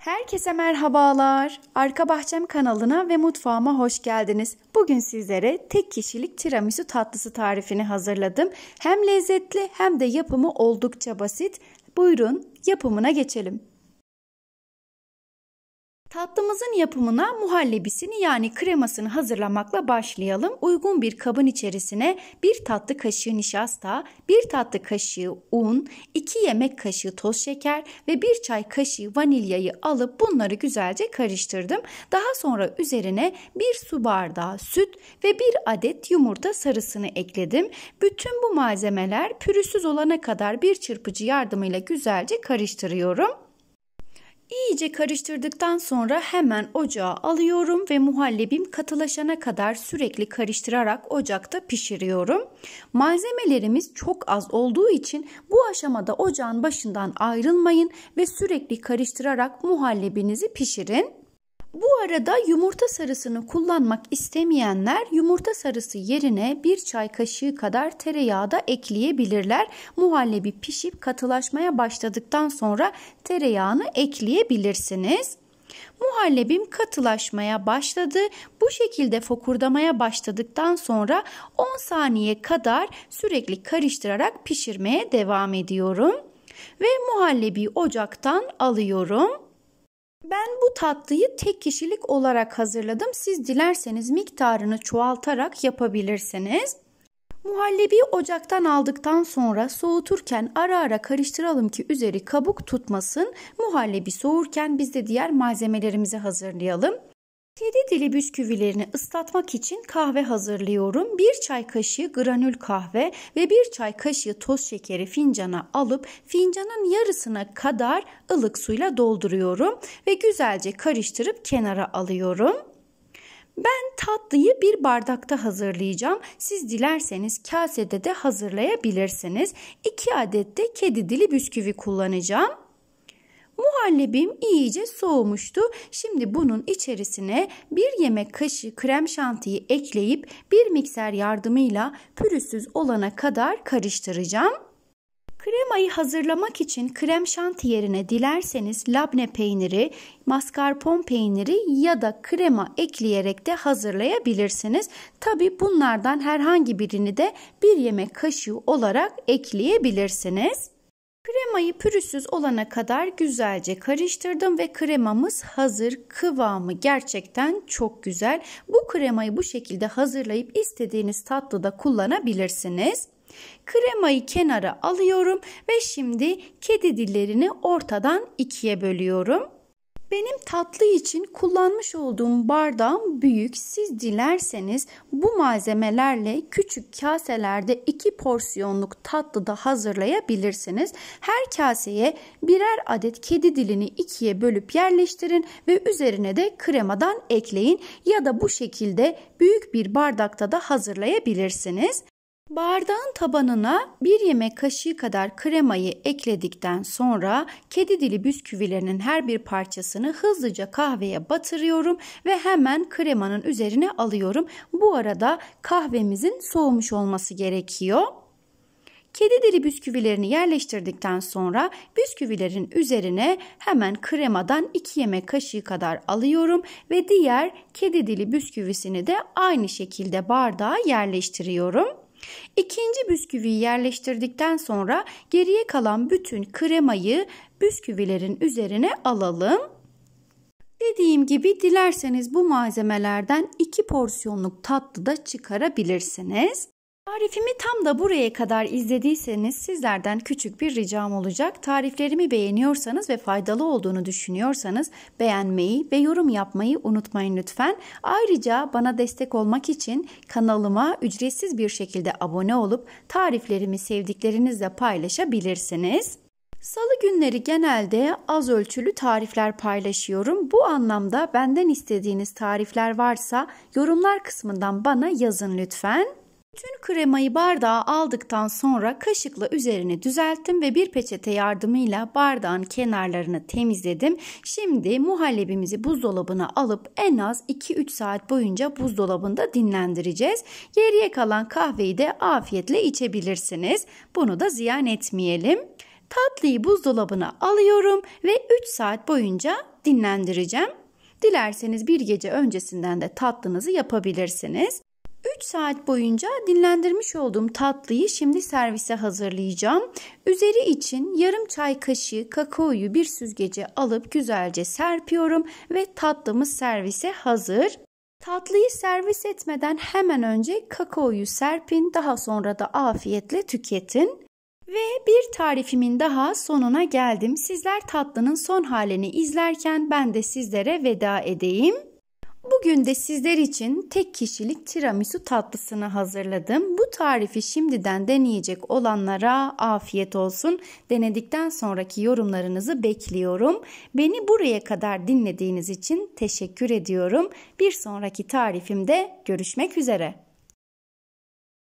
Herkese merhabalar. Arka Bahçem kanalına ve mutfağıma hoş geldiniz. Bugün sizlere tek kişilik tiramisu tatlısı tarifini hazırladım. Hem lezzetli hem de yapımı oldukça basit. Buyurun yapımına geçelim. Tatlımızın yapımına muhallebisini yani kremasını hazırlamakla başlayalım. Uygun bir kabın içerisine 1 tatlı kaşığı nişasta, 1 tatlı kaşığı un, 2 yemek kaşığı toz şeker ve 1 çay kaşığı vanilyayı alıp bunları güzelce karıştırdım. Daha sonra üzerine 1 su bardağı süt ve 1 adet yumurta sarısını ekledim. Bütün bu malzemeler pürüzsüz olana kadar bir çırpıcı yardımıyla güzelce karıştırıyorum. İyice karıştırdıktan sonra hemen ocağa alıyorum ve muhallebim katılaşana kadar sürekli karıştırarak ocakta pişiriyorum. Malzemelerimiz çok az olduğu için bu aşamada ocağın başından ayrılmayın ve sürekli karıştırarak muhallebinizi pişirin. Bu arada yumurta sarısını kullanmak istemeyenler yumurta sarısı yerine bir çay kaşığı kadar tereyağı da ekleyebilirler. Muhallebi pişip katılaşmaya başladıktan sonra tereyağını ekleyebilirsiniz. Muhallebim katılaşmaya başladı. Bu şekilde fokurdamaya başladıktan sonra 10 saniye kadar sürekli karıştırarak pişirmeye devam ediyorum. Ve muhallebi ocaktan alıyorum. Ben bu tatlıyı tek kişilik olarak hazırladım. Siz dilerseniz miktarını çoğaltarak yapabilirsiniz. Muhallebi ocaktan aldıktan sonra soğuturken ara ara karıştıralım ki üzeri kabuk tutmasın. Muhallebi soğurken biz de diğer malzemelerimizi hazırlayalım. Kedi dili bisküvilerini ıslatmak için kahve hazırlıyorum. Bir çay kaşığı granül kahve ve bir çay kaşığı toz şekeri fincana alıp fincanın yarısına kadar ılık suyla dolduruyorum ve güzelce karıştırıp kenara alıyorum. Ben tatlıyı bir bardakta hazırlayacağım. Siz dilerseniz kasede de hazırlayabilirsiniz. 2 adet de kedi dili bisküvi kullanacağım. Muhallebim iyice soğumuştu. Şimdi bunun içerisine bir yemek kaşığı krem şantiyi ekleyip bir mikser yardımıyla pürüzsüz olana kadar karıştıracağım. Kremayı hazırlamak için krem şanti yerine dilerseniz labne peyniri, mascarpone peyniri ya da krema ekleyerek de hazırlayabilirsiniz. Tabi bunlardan herhangi birini de bir yemek kaşığı olarak ekleyebilirsiniz. Kremayı pürüzsüz olana kadar güzelce karıştırdım ve kremamız hazır. Kıvamı gerçekten çok güzel. Bu kremayı bu şekilde hazırlayıp istediğiniz tatlıda kullanabilirsiniz. Kremayı kenara alıyorum ve şimdi kedi dillerini ortadan ikiye bölüyorum. Benim tatlı için kullanmış olduğum bardağım büyük. Siz dilerseniz bu malzemelerle küçük kaselerde iki porsiyonluk tatlı da hazırlayabilirsiniz. Her kaseye birer adet kedi dilini ikiye bölüp yerleştirin ve üzerine de kremadan ekleyin ya da bu şekilde büyük bir bardakta da hazırlayabilirsiniz. Bardağın tabanına bir yemek kaşığı kadar kremayı ekledikten sonra kedi dili bisküvilerinin her bir parçasını hızlıca kahveye batırıyorum ve hemen kremanın üzerine alıyorum. Bu arada kahvemizin soğumuş olması gerekiyor. Kedi dili bisküvilerini yerleştirdikten sonra bisküvilerin üzerine hemen kremadan 2 yemek kaşığı kadar alıyorum ve diğer kedi dili bisküvisini de aynı şekilde bardağa yerleştiriyorum. İkinci bisküviyi yerleştirdikten sonra geriye kalan bütün kremayı bisküvilerin üzerine alalım. Dediğim gibi dilerseniz bu malzemelerden 2 porsiyonluk tatlı da çıkarabilirsiniz. Tarifimi tam da buraya kadar izlediyseniz sizlerden küçük bir ricam olacak. Tariflerimi beğeniyorsanız ve faydalı olduğunu düşünüyorsanız beğenmeyi ve yorum yapmayı unutmayın lütfen. Ayrıca bana destek olmak için kanalıma ücretsiz bir şekilde abone olup tariflerimi sevdiklerinizle paylaşabilirsiniz. Salı günleri genelde az ölçülü tarifler paylaşıyorum. Bu anlamda benden istediğiniz tarifler varsa yorumlar kısmından bana yazın lütfen. Tüm kremayı bardağa aldıktan sonra kaşıkla üzerini düzelttim ve bir peçete yardımıyla bardağın kenarlarını temizledim. Şimdi muhallebimizi buzdolabına alıp en az 2-3 saat boyunca buzdolabında dinlendireceğiz. Geriye kalan kahveyi de afiyetle içebilirsiniz. Bunu da ziyan etmeyelim. Tatlıyı buzdolabına alıyorum ve 3 saat boyunca dinlendireceğim. Dilerseniz bir gece öncesinden de tatlınızı yapabilirsiniz. 3 saat boyunca dinlendirmiş olduğum tatlıyı şimdi servise hazırlayacağım. Üzeri için yarım çay kaşığı kakaoyu bir süzgece alıp güzelce serpiyorum ve tatlımız servise hazır. Tatlıyı servis etmeden hemen önce kakaoyu serpin, daha sonra da afiyetle tüketin. Ve bir tarifimin daha sonuna geldim. Sizler tatlının son halini izlerken ben de sizlere veda edeyim. Bugün de sizler için tek kişilik tiramisu tatlısını hazırladım. Bu tarifi şimdiden deneyecek olanlara afiyet olsun. Denedikten sonraki yorumlarınızı bekliyorum. Beni buraya kadar dinlediğiniz için teşekkür ediyorum. Bir sonraki tarifimde görüşmek üzere.